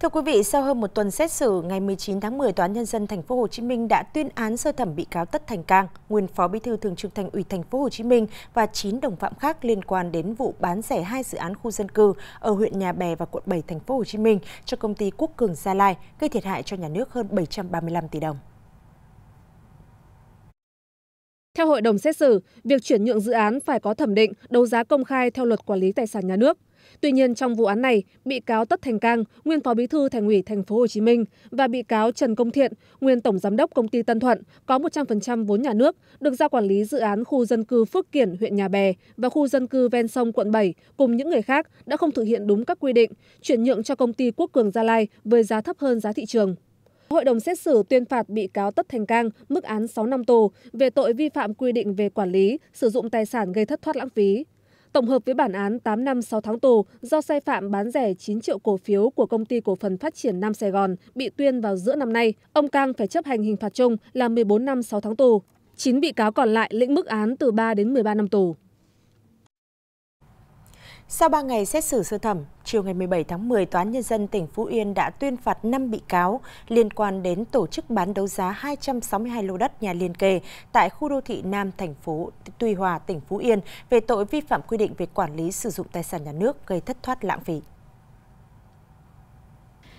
Thưa quý vị, sau hơn một tuần xét xử, ngày 19 tháng 10, Tòa án Nhân dân Thành phố Hồ Chí Minh đã tuyên án sơ thẩm bị cáo Tất Thành Cang, nguyên Phó Bí thư Thường trực Thành ủy Thành phố Hồ Chí Minh và 9 đồng phạm khác liên quan đến vụ bán rẻ hai dự án khu dân cư ở huyện Nhà Bè và quận 7 Thành phố Hồ Chí Minh cho công ty Quốc Cường Gia Lai, gây thiệt hại cho nhà nước hơn 735 tỷ đồng. Theo hội đồng xét xử, việc chuyển nhượng dự án phải có thẩm định, đấu giá công khai theo luật quản lý tài sản nhà nước tuy nhiên trong vụ án này bị cáo tất thành cang nguyên phó bí thư thành ủy Thành phố Hồ Chí Minh và bị cáo trần công thiện nguyên tổng giám đốc công ty tân thuận có 100% vốn nhà nước được giao quản lý dự án khu dân cư phước kiển huyện nhà bè và khu dân cư ven sông quận bảy cùng những người khác đã không thực hiện đúng các quy định chuyển nhượng cho công ty quốc cường gia lai với giá thấp hơn giá thị trường Hội đồng xét xử tuyên phạt bị cáo Tất Thành Cang mức án 6 năm tù về tội vi phạm quy định về quản lý, sử dụng tài sản gây thất thoát lãng phí tổng hợp với bản án tám năm sáu tháng tù do sai phạm bán rẻ chín triệu cổ phiếu của công ty cổ phần phát triển nam sài gòn bị tuyên vào giữa năm nay ông cang phải chấp hành hình phạt chung là một mươi bốn năm sáu tháng tù chín bị cáo còn lại lĩnh mức án từ ba đến một mươi ba năm tù sau 3 ngày xét xử sơ thẩm, chiều ngày 17 tháng 10, Tòa án Nhân dân tỉnh Phú Yên đã tuyên phạt 5 bị cáo liên quan đến tổ chức bán đấu giá 262 lô đất nhà liền kề tại khu đô thị Nam, thành phố Tuy Hòa, tỉnh Phú Yên về tội vi phạm quy định về quản lý sử dụng tài sản nhà nước gây thất thoát lãng phí.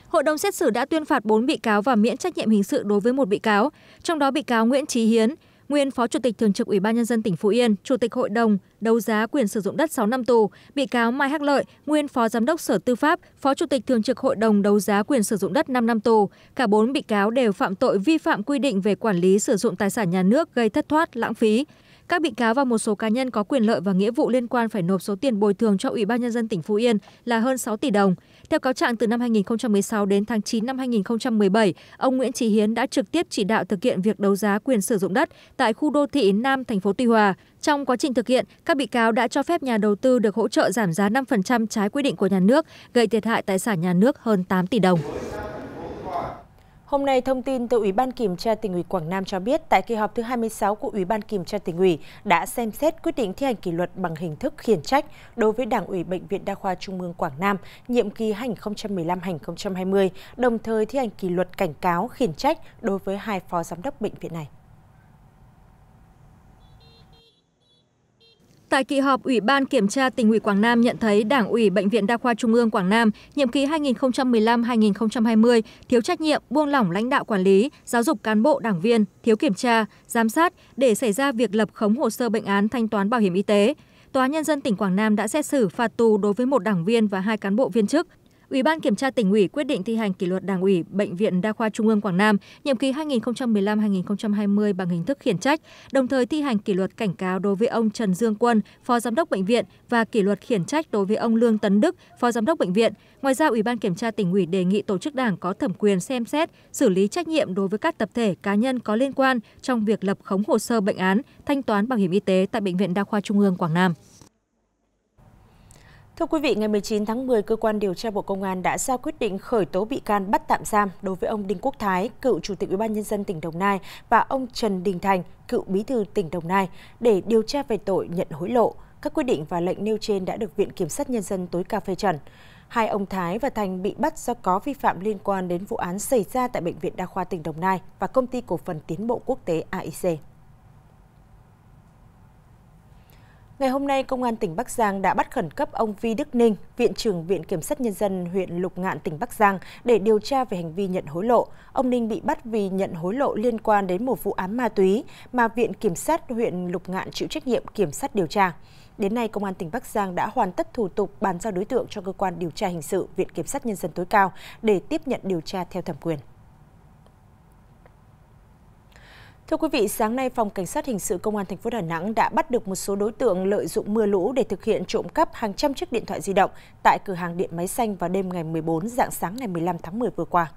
Hội đồng xét xử đã tuyên phạt 4 bị cáo và miễn trách nhiệm hình sự đối với một bị cáo, trong đó bị cáo Nguyễn Trí Hiến, nguyên Phó Chủ tịch Thường trực Ủy ban Nhân dân tỉnh Phú Yên, Chủ tịch Hội đồng đấu giá quyền sử dụng đất 6 năm tù, bị cáo Mai Hắc Lợi, nguyên Phó Giám đốc Sở Tư pháp, Phó Chủ tịch Thường trực Hội đồng đấu giá quyền sử dụng đất 5 năm tù. Cả bốn bị cáo đều phạm tội vi phạm quy định về quản lý sử dụng tài sản nhà nước gây thất thoát, lãng phí. Các bị cáo và một số cá nhân có quyền lợi và nghĩa vụ liên quan phải nộp số tiền bồi thường cho Ủy ban nhân dân tỉnh Phú Yên là hơn sáu tỷ đồng. Theo cáo trạng từ năm hai nghìn sáu đến tháng chín năm hai nghìn bảy ông Nguyễn Trí Hiến đã trực tiếp chỉ đạo thực hiện việc đấu giá quyền sử dụng đất tại khu đô thị Nam thành phố Tuy Hòa. Trong quá trình thực hiện, các bị cáo đã cho phép nhà đầu tư được hỗ trợ giảm giá 5% trái quy định của nhà nước, gây thiệt hại tài sản nhà nước hơn tám tỷ đồng. Hôm nay, thông tin từ Ủy ban Kiểm tra tỉnh ủy Quảng Nam cho biết, tại kỳ họp thứ 26 của Ủy ban Kiểm tra tỉnh ủy đã xem xét quyết định thi hành kỷ luật bằng hình thức khiển trách đối với Đảng ủy Bệnh viện Đa khoa Trung ương Quảng Nam, nhiệm kỳ 2015-2020, đồng thời thi hành kỷ luật cảnh cáo khiển trách đối với hai phó giám đốc bệnh viện này. Tại kỳ họp, Ủy ban Kiểm tra tỉnh ủy Quảng Nam nhận thấy Đảng ủy Bệnh viện Đa khoa Trung ương Quảng Nam nhiệm kỳ 2015-2020 thiếu trách nhiệm, buông lỏng lãnh đạo quản lý, giáo dục cán bộ đảng viên, thiếu kiểm tra, giám sát để xảy ra việc lập khống hồ sơ bệnh án thanh toán bảo hiểm y tế. Tòa Nhân dân tỉnh Quảng Nam đã xét xử phạt tù đối với một đảng viên và hai cán bộ viên chức. Ủy ban kiểm tra tỉnh ủy quyết định thi hành kỷ luật Đảng ủy Bệnh viện Đa khoa Trung ương Quảng Nam nhiệm kỳ 2015-2020 bằng hình thức khiển trách, đồng thời thi hành kỷ luật cảnh cáo đối với ông Trần Dương Quân, Phó Giám đốc bệnh viện và kỷ luật khiển trách đối với ông Lương Tấn Đức, Phó Giám đốc bệnh viện. Ngoài ra, Ủy ban kiểm tra tỉnh ủy đề nghị tổ chức Đảng có thẩm quyền xem xét, xử lý trách nhiệm đối với các tập thể cá nhân có liên quan trong việc lập khống hồ sơ bệnh án, thanh toán bảo hiểm y tế tại Bệnh viện Đa khoa Trung ương Quảng Nam. Thưa quý vị, ngày 19 tháng 10, cơ quan điều tra Bộ Công an đã ra quyết định khởi tố bị can bắt tạm giam đối với ông Đinh Quốc Thái, cựu Chủ tịch UBND tỉnh Đồng Nai và ông Trần Đình Thành, cựu Bí thư tỉnh Đồng Nai để điều tra về tội nhận hối lộ. Các quyết định và lệnh nêu trên đã được Viện Kiểm sát Nhân dân tối cao phê chuẩn. Hai ông Thái và Thành bị bắt do có vi phạm liên quan đến vụ án xảy ra tại Bệnh viện Đa khoa tỉnh Đồng Nai và Công ty Cổ phần Tiến bộ Quốc tế AIC. Ngày hôm nay, Công an tỉnh Bắc Giang đã bắt khẩn cấp ông Vi Đức Ninh, Viện trưởng Viện Kiểm sát Nhân dân huyện Lục Ngạn, tỉnh Bắc Giang để điều tra về hành vi nhận hối lộ. Ông Ninh bị bắt vì nhận hối lộ liên quan đến một vụ án ma túy mà Viện Kiểm sát huyện Lục Ngạn chịu trách nhiệm kiểm sát điều tra. Đến nay, Công an tỉnh Bắc Giang đã hoàn tất thủ tục bàn giao đối tượng cho cơ quan điều tra hình sự Viện Kiểm sát Nhân dân tối cao để tiếp nhận điều tra theo thẩm quyền. Thưa quý vị, sáng nay phòng cảnh sát hình sự công an thành phố Đà Nẵng đã bắt được một số đối tượng lợi dụng mưa lũ để thực hiện trộm cắp hàng trăm chiếc điện thoại di động tại cửa hàng điện máy xanh vào đêm ngày 14 dạng sáng ngày 15 tháng 10 vừa qua.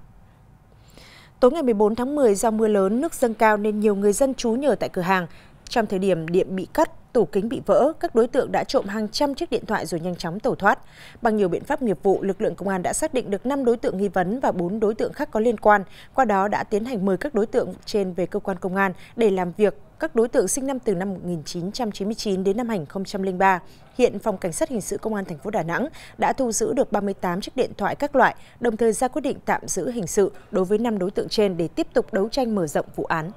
Tối ngày 14 tháng 10 do mưa lớn, nước dâng cao nên nhiều người dân trú nhờ tại cửa hàng. Trong thời điểm điện bị cắt, tủ kính bị vỡ, các đối tượng đã trộm hàng trăm chiếc điện thoại rồi nhanh chóng tẩu thoát. Bằng nhiều biện pháp nghiệp vụ, lực lượng công an đã xác định được 5 đối tượng nghi vấn và 4 đối tượng khác có liên quan, qua đó đã tiến hành mời các đối tượng trên về cơ quan công an để làm việc. Các đối tượng sinh năm từ năm 1999 đến năm 2003. Hiện phòng cảnh sát hình sự công an thành phố Đà Nẵng đã thu giữ được 38 chiếc điện thoại các loại, đồng thời ra quyết định tạm giữ hình sự đối với 5 đối tượng trên để tiếp tục đấu tranh mở rộng vụ án.